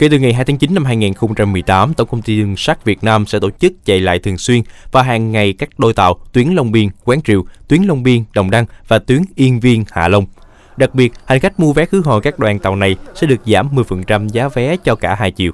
Kể từ ngày 2 tháng 9 năm 2018, Tổng công ty Đường sắt Việt Nam sẽ tổ chức chạy lại thường xuyên và hàng ngày các đôi tàu tuyến Long Biên, Quán Triều, tuyến Long Biên, Đồng Đăng và tuyến Yên Viên, Hạ Long. Đặc biệt, hành khách mua vé khứ hồi các đoàn tàu này sẽ được giảm 10% giá vé cho cả hai chiều.